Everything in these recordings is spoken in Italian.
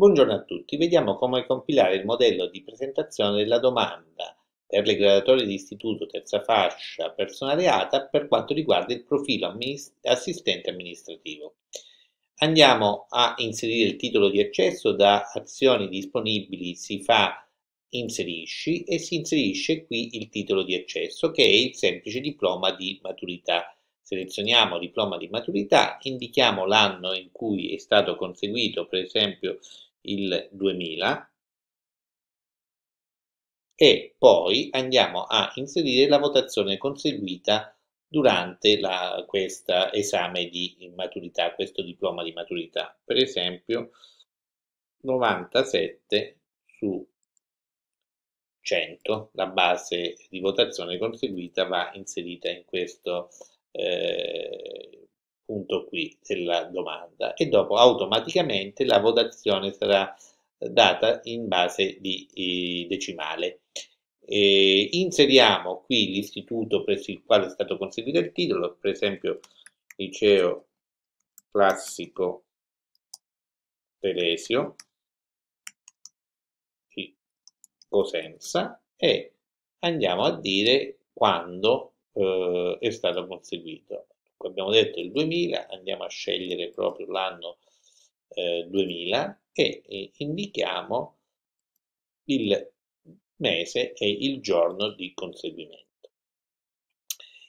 Buongiorno a tutti, vediamo come compilare il modello di presentazione della domanda per le graduatorie di istituto terza fascia personale ATA per quanto riguarda il profilo amministr assistente amministrativo. Andiamo a inserire il titolo di accesso da azioni disponibili si fa inserisci e si inserisce qui il titolo di accesso che è il semplice diploma di maturità. Selezioniamo diploma di maturità, indichiamo l'anno in cui è stato conseguito per esempio il 2000 e poi andiamo a inserire la votazione conseguita durante questo esame di maturità, questo diploma di maturità. Per esempio 97 su 100, la base di votazione conseguita va inserita in questo eh, punto qui della domanda e dopo automaticamente la votazione sarà data in base di decimale. E inseriamo qui l'istituto presso il quale è stato conseguito il titolo, per esempio liceo classico Telesio di Cosenza e andiamo a dire quando eh, è stato conseguito come abbiamo detto il 2000, andiamo a scegliere proprio l'anno eh, 2000 e, indichiamo il mese e il giorno di conseguimento.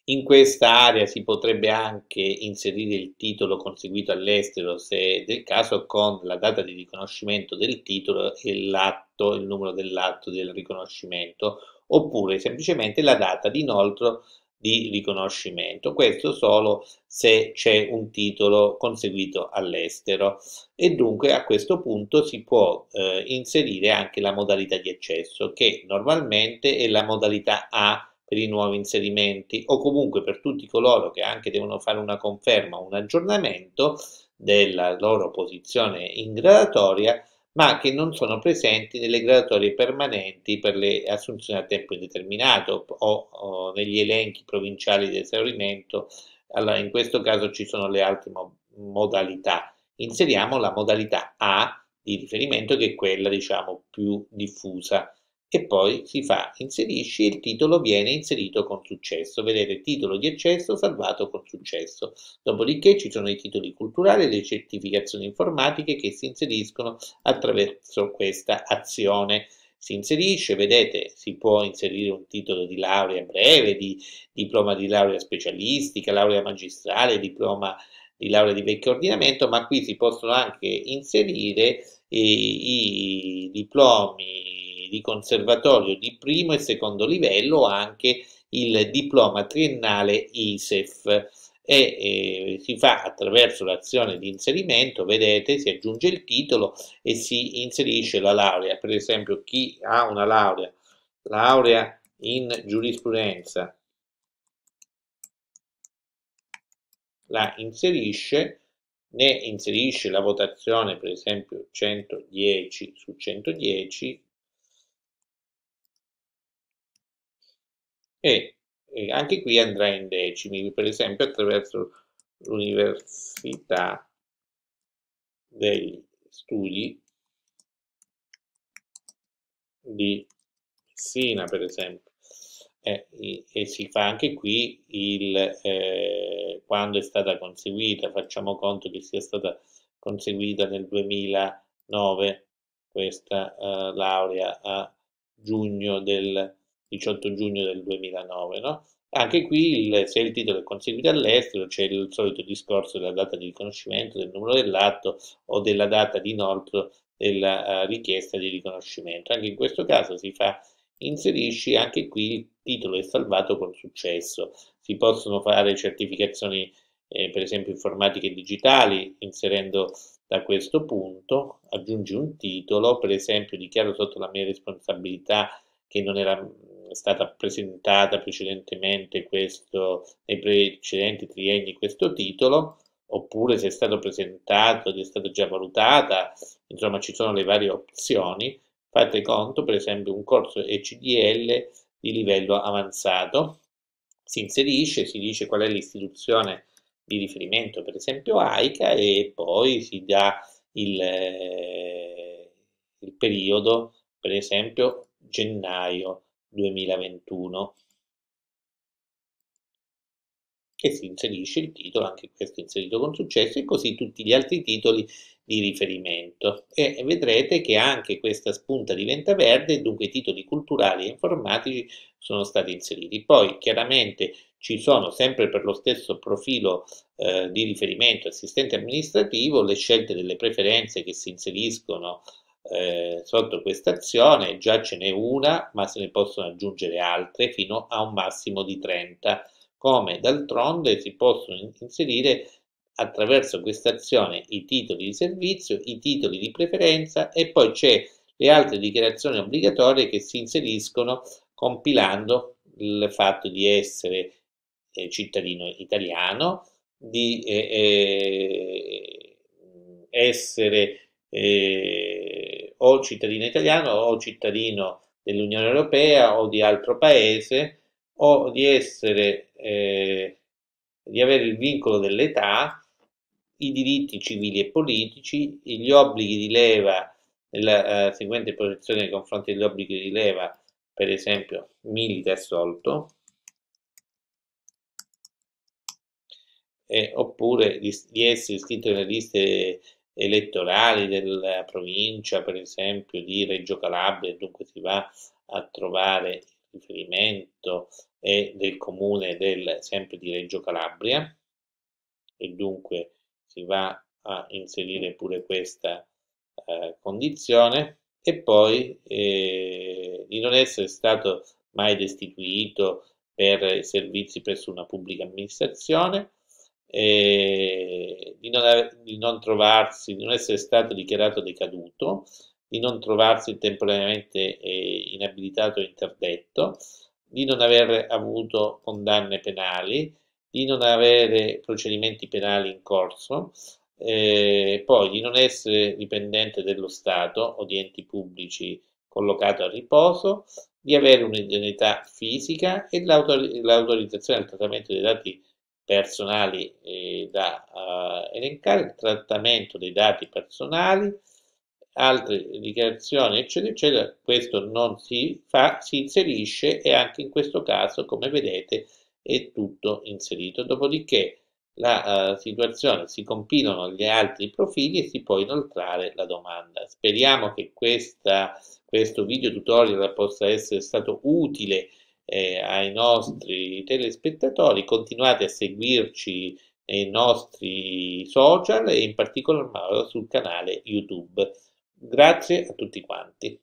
In questa area si potrebbe anche inserire il titolo conseguito all'estero, se del caso, con la data di riconoscimento del titolo e l'atto, il numero dell'atto del riconoscimento, oppure semplicemente la data di inoltro di riconoscimento, questo solo se c'è un titolo conseguito all'estero e dunque a questo punto si può eh, inserire anche la modalità di accesso che normalmente è la modalità A per i nuovi inserimenti o comunque per tutti coloro che anche devono fare una conferma o un aggiornamento della loro posizione in gradatoria ma che non sono presenti nelle graduatorie permanenti per le assunzioni a tempo indeterminato o, o negli elenchi provinciali di esaurimento. Allora, in questo caso ci sono le altre mo modalità. Inseriamo la modalità A di riferimento che è quella diciamo più diffusa e poi si fa inserisci e il titolo viene inserito con successo. Vedete titolo di accesso salvato con successo. Dopodiché ci sono i titoli culturali e le certificazioni informatiche che si inseriscono attraverso questa azione. Si inserisce, vedete, si può inserire un titolo di laurea breve, di diploma di laurea specialistica, laurea magistrale, diploma di laurea di vecchio ordinamento, ma qui si possono anche inserire i, eh, i diplomi di conservatorio di primo e secondo livello, anche il diploma triennale ISEF e eh, si fa attraverso l'azione di inserimento, vedete, si aggiunge il titolo e si inserisce la laurea. Per esempio, chi ha una laurea, laurea in giurisprudenza, la inserisce, ne inserisce la votazione, per esempio 110 su 110, e, e anche qui andrà in decimi, per esempio attraverso l'università degli studi di Sina, per esempio. Eh, e si fa anche qui il, eh, quando è stata conseguita, facciamo conto che sia stata conseguita nel 2009 questa eh, laurea a giugno del 18 giugno del 2009, no? Anche qui il, se il titolo è conseguito all'estero c'è il solito discorso della data di riconoscimento, del numero dell'atto o della data di inoltre della uh, richiesta di riconoscimento. Anche in questo caso si fa inserisci, anche qui il titolo è salvato con successo. Si possono fare certificazioni eh, per esempio informatiche digitali inserendo da questo punto, aggiungi un titolo, per esempio dichiaro sotto la mia responsabilità che non era stata presentata precedentemente questo, nei precedenti trienni questo titolo, oppure se è stato presentato ed è stata già valutata, insomma ci sono le varie opzioni. Fate conto, per esempio, un corso ECDL di livello avanzato, si inserisce, si dice qual è l'istituzione di riferimento, per esempio AICA, e poi si dà il, eh, il periodo, per esempio gennaio 2021 e si inserisce il titolo, anche questo inserito con successo, e così tutti gli altri titoli di riferimento. E vedrete che anche questa spunta diventa verde, dunque i titoli culturali e informatici sono stati inseriti. Poi chiaramente ci sono sempre per lo stesso profilo eh, di riferimento assistente amministrativo le scelte delle preferenze che si inseriscono eh, sotto questa azione, già ce n'è una, ma se ne possono aggiungere altre fino a un massimo di 30, come d'altronde si possono inserire attraverso questa azione i titoli di servizio, i titoli di preferenza e poi c'è le altre dichiarazioni obbligatorie che si inseriscono compilando il fatto di essere eh, cittadino italiano, di eh, eh essere eh, o cittadino italiano o cittadino dell'Unione Europea o di altro paese o di essere eh, di avere il vincolo dell'età, i diritti civili e politici, gli obblighi di leva nella eh, seguente posizione nei confronti degli obblighi di leva, per esempio, milita assolto, eh, oppure di, di essere iscritto nelle liste elettorali della provincia, per esempio di Reggio Calabria, dunque si va a trovare il riferimento è eh, del comune del, sempre di Reggio Calabria e dunque si va a inserire pure questa eh, condizione e poi eh, di non essere stato mai destituito per servizi presso una pubblica amministrazione eh, di, non, di non trovarsi, di non essere stato dichiarato decaduto, di non trovarsi temporaneamente eh, inabilitato o interdetto, di non aver avuto condanne penali, di non avere procedimenti penali in corso, eh, poi di non essere dipendente dello Stato o di enti pubblici collocato a riposo, di avere un'identità fisica e l'autorizzazione al trattamento dei dati personali eh, da eh, elencare, il trattamento dei dati personali, altre dichiarazioni, eccetera, eccetera, questo non si fa, si inserisce e anche in questo caso, come vedete, è tutto inserito. Dopodiché la eh, situazione, si compilano gli altri profili e si può inoltrare la domanda. Speriamo che questa, questo video tutorial possa essere stato utile eh, ai nostri telespettatori, continuate a seguirci nei nostri social e in particolar modo sul canale YouTube. Grazie a tutti quanti.